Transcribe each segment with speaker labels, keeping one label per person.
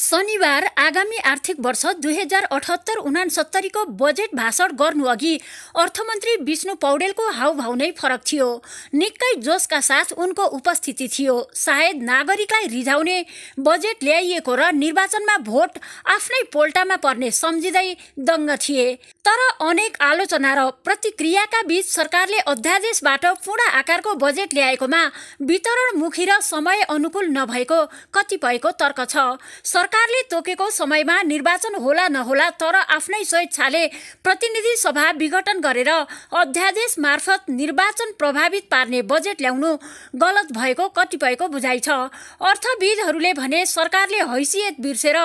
Speaker 1: शनिबार आगामी आर्थिक वर्ष दुई हजार अठहत्तर उनासत्तरीको बजेट भाषण गर्नुअघि अर्थमन्त्री विष्णु पौडेलको हाउभाउ नै फरक थियो निकै जोसका साथ उनको उपस्थिति थियो सायद नागरिकलाई रिझाउने बजेट ल्याइएको र निर्वाचनमा भोट आफ्नै पोल्टामा पर्ने सम्झिँदै दङ्ग थिए तर अनेक आलोचना र प्रतिक्रियाका बीच सरकारले अध्यादेशबाट पूर्ण आकारको बजेट ल्याएकोमा वितरणमुखी र समय अनुकूल नभएको कतिपयको तर्क छ सरकारले तोकेको समयमा निर्वाचन होला नहोला तर आफ्नै स्वेच्छाले प्रतिनिधि सभा विघटन गरेर अध्यादेश मार्फत निर्वाचन प्रभावित पार्ने बजेट ल्याउनु गलत भएको कतिपयको बुझाइ छ अर्थविदहरूले भने सरकारले हैसियत बिर्सेर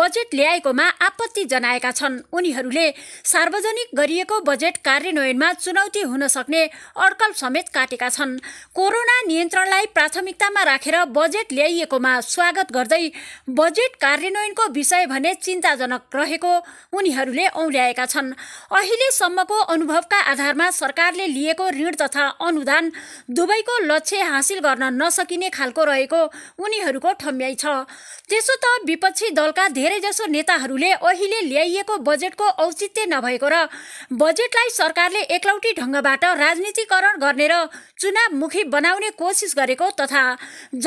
Speaker 1: बजेट ल्याएकोमा आपत्ति जनाएका छन् उनीहरूले सार्वजनिक गरिएको बजेट कार्यान्वयनमा चुनौती हुन सक्ने अड्कल समेत काटेका छन् कोरोना नियन्त्रणलाई प्राथमिकतामा राखेर बजेट ल्याइएकोमा स्वागत गर्दै बजेट कार्यान्वयनको विषय भने चिन्ताजनक रहेको उनीहरूले औल्याएका छन् अहिलेसम्मको अनुभवका आधारमा सरकारले लिएको ऋण तथा अनुदान दुवैको लक्ष्य हासिल गर्न नसकिने खालको रहेको उनीहरूको ठम्याइ छ त्यसो त विपक्षी दलका धेरैजसो नेताहरूले अहिले ल्याइएको बजेटको औचित्य नभएको र बजेटलाई सरकारले एकलौटी ढङ्गबाट राजनीतिकरण गर्ने र चुनावमुखी बनाउने कोसिस गरेको तथा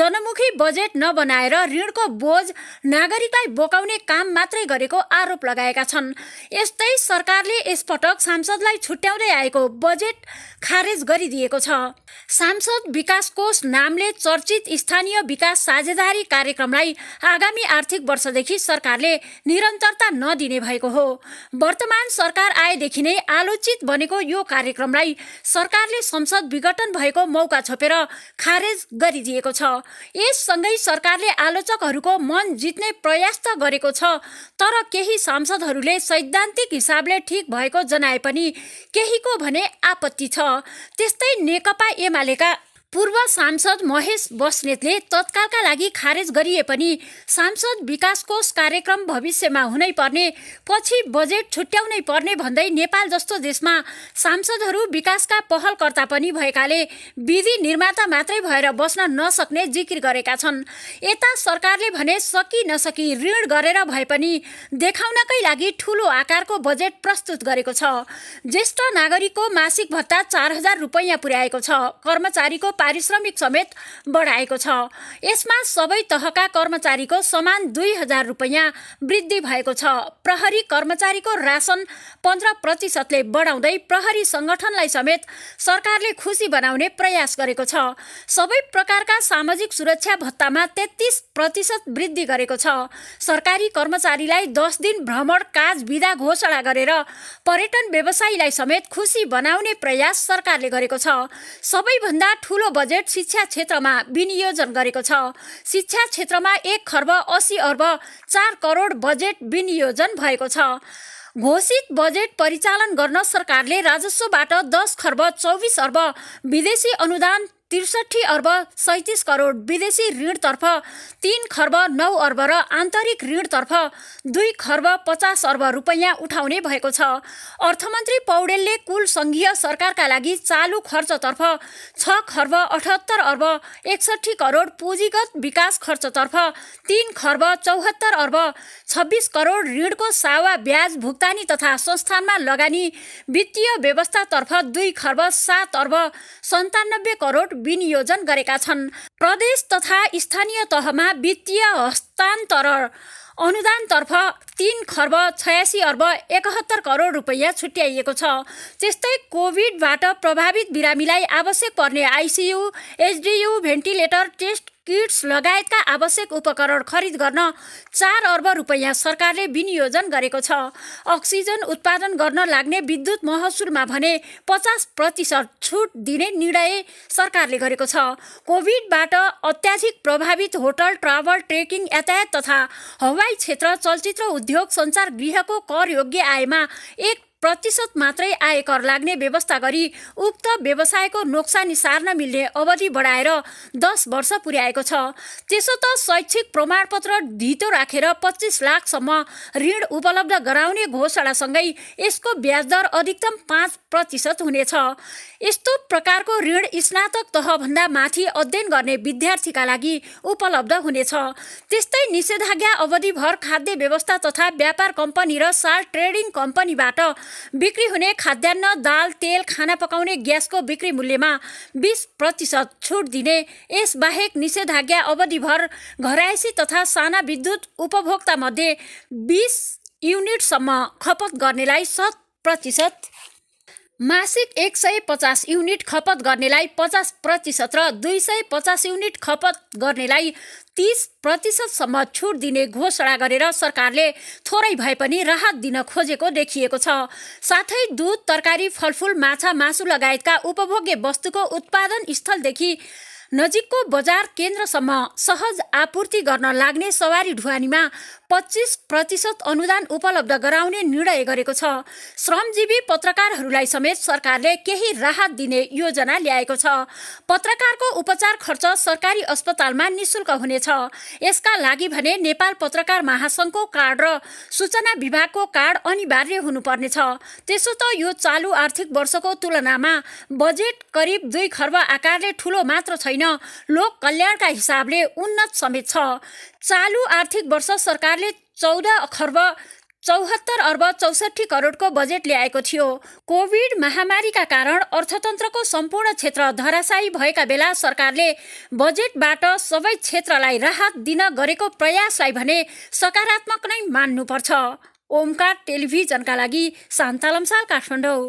Speaker 1: जनमुखी बजेट नबनाएर ऋणको बोझ नागरिकलाई बोकाउने काम मात्रै गरेको आरोप लगाएका छन् यस्तै सरकारले यसपटक सांसदलाई छुट्याउँदै आएको बजेट खारेज गरिदिएको छ सांसद विकास कोष नामले चर्चित स्थानीय विकास साझेदारी कार्यक्रमलाई आगामी आर्थिक वर्षदेखि सरकारले निरन्तरता नदिने भएको हो वर्तमान सरकार आएदेखि नै आलोचित बनेको यो कार्यक्रमलाई सरकारले संसद विघटन भएको मौका छोपेर खारेज गरिदिएको छ यससँगै सरकारले आलोचकहरूको मन जित्ने प्रयास त गरेको छ तर केही सांसदहरूले सैद्धान्तिक हिसाबले ठिक भएको जनाए पनि केहीको भने आपत्ति छ त्यस्तै नेकपा एमालेका पूर्व सांसद महेश बस्नेतले तत्कालका लागि खारेज गरिए पनि सांसद विकास कोष कार्यक्रम भविष्यमा हुनै पर्ने पछि बजेट छुट्याउनै पर्ने भन्दै नेपाल जस्तो देशमा सांसदहरू विकासका पहलकर्ता पनि भएकाले विधि निर्माता मात्रै भएर बस्न नसक्ने जिकिर गरेका छन् यता सरकारले भने सकि नसकी ऋण गरेर भए पनि देखाउनकै लागि ठुलो आकारको बजेट प्रस्तुत गरेको छ ज्येष्ठ नागरिकको मासिक भत्ता चार हजार रुपैयाँ पुर्याएको छ कर्मचारीको पारिश्रमिक समेत बढाएको छ यसमा सबै तहका कर्मचारीको समान दुई हजार रुपियाँ वृद्धि भएको छ प्रहरी कर्मचारीको रासन पन्ध्र प्रतिशतले बढाउँदै प्रहरी सङ्गठनलाई समेत सरकारले खुसी बनाउने प्रयास गरेको छ सबै प्रकारका सामाजिक सुरक्षा भत्तामा तेत्तिस प्रतिशत वृद्धि गरेको छ सरकारी कर्मचारीलाई दस दिन भ्रमण काज विदा घोषणा गरेर पर्यटन व्यवसायीलाई समेत खुसी बनाउने प्रयास सरकारले गरेको छ सबैभन्दा ठुलो बजेट शिक्षा क्षेत्रमा विनियोजन गरेको छ शिक्षा क्षेत्रमा एक खर्ब असी अर्ब चार करोड बजेट विनियोजन भएको छ घोषित बजेट परिचालन गर्न सरकारले राजस्वबाट दस खर्ब चौबिस अर्ब विदेशी अनुदान त्रिसठी अर्ब सैतिस करोड विदेशी ऋणतर्फ तिन खर्ब नौ अर्ब र आन्तरिक ऋणतर्फ दुई खर्ब पचास अर्ब रुपैयाँ उठाउने भएको छ अर्थमन्त्री पौडेलले कुल सङ्घीय सरकारका लागि चालु खर्चतर्फ छ खर्ब अठहत्तर अर्ब एकसट्ठी करोड पुँजीगत विकास खर्चतर्फ तिन खर्ब चौहत्तर अर्ब छब्बिस करोड ऋणको सावा ब्याज भुक्तानी तथा संस्थानमा लगानी वित्तीय व्यवस्थातर्फ दुई खर्ब सात अर्ब सन्तानब्बे करोड विनियोजन गरेका छन् प्रदेश तथा स्थानीय तहमा वित्तीय हस्तान्तरण अनुदानतर्फ तिन खर्ब छयासी अर्ब एकहत्तर करोड रुपैयाँ छुट्याइएको छ त्यस्तै कोभिडबाट प्रभावित बिरामीलाई आवश्यक पर्ने ICU HDU ventilator test kits लगायतका आवश्यक उपकरण खरिद गर्न चार अर्ब रुपैयाँ सरकारले विनियोजन गरेको छ अक्सिजन उत्पादन गर्न लाग्ने विद्युत महसुलमा भने पचास प्रतिशत छुट दिने निर्णय सरकारले गरेको छ कोभिडबाट अत्याधिक प्रभावित होटल ट्राभल ट्रेकिङ यातायात तथा हवाई क्षेत्र चलचित्र उद्योग सञ्चार गृहको कर योग्य आयमा एक प्रतिशत मात्रै आयकर लाग्ने व्यवस्था गरी उक्त व्यवसायको नोक्सानी सार्न मिल्ने अवधि बढाएर दस वर्ष पुर्याएको छ त्यसो त शैक्षिक प्रमाणपत्र धितो राखेर पच्चिस लाखसम्म ऋण उपलब्ध गराउने घोषणासँगै यसको ब्याजदर अधिकतम पाँच प्रतिशत हुनेछ यस्तो प्रकारको ऋण स्नातक तहभन्दा माथि अध्ययन गर्ने विद्यार्थीका लागि उपलब्ध हुनेछ त्यस्तै निषेधाज्ञा अवधिभर खाद्य व्यवस्था तथा व्यापार कम्पनी र साल ट्रेडिङ कम्पनीबाट बिक्री हुने खाद्यान्न दाल तेल खाना पकाउने ग्यासको बिक्री मूल्यमा बिस प्रतिशत छुट दिने यसबाहेक निषेधाज्ञा अवधिभर घरायसी तथा साना विद्युत उपभोक्तामध्ये बिस युनिटसम्म खपत गर्नेलाई शत प्रतिशत मासिक एक सय पचास युनिट खपत गर्नेलाई पचास प्रतिशत र दुई सय पचास युनिट खपत गर्नेलाई तिस प्रतिशतसम्म छुट दिने घोषणा गरेर सरकारले थोरै भए पनि राहत दिन खोजेको देखिएको छ साथै दुध तरकारी फलफुल माछा मासु लगायतका उपभोग्य वस्तुको उत्पादन स्थलदेखि नजिकको बजार केन्द्रसम्म सहज आपूर्ति गर्न लाग्ने सवारी ढुवानीमा पच्चिस प्रतिशत अनुदान उपलब्ध गराउने निर्णय गरेको छ श्रमजीवी पत्रकारहरूलाई समेत सरकारले केही राहत दिने योजना ल्याएको छ पत्रकारको उपचार खर्च सरकारी अस्पतालमा निशुल्क हुनेछ यसका लागि भने नेपाल पत्रकार महासङ्घको कार्ड र सूचना विभागको कार्ड अनिवार्य हुनुपर्नेछ त्यसो त यो चालु आर्थिक वर्षको तुलनामा बजेट करिब दुई खर्ब आकारले ठुलो मात्र छैन लोक कल्याणका हिसाबले उन्नत समेत छ चालु आर्थिक वर्ष सरकारले चौध खर्ब चौहत्तर अर्ब चौसठी करोडको बजेट ल्याएको थियो कोभिड महामारीका कारण अर्थतन्त्रको सम्पूर्ण क्षेत्र धराशायी भएका बेला सरकारले बजेटबाट सबै क्षेत्रलाई राहत दिन गरेको प्रयासलाई भने सकारात्मक नै मान्नुपर्छ ओमकार टेलिभिजनका लागि शान्तालमसाल काठमाडौँ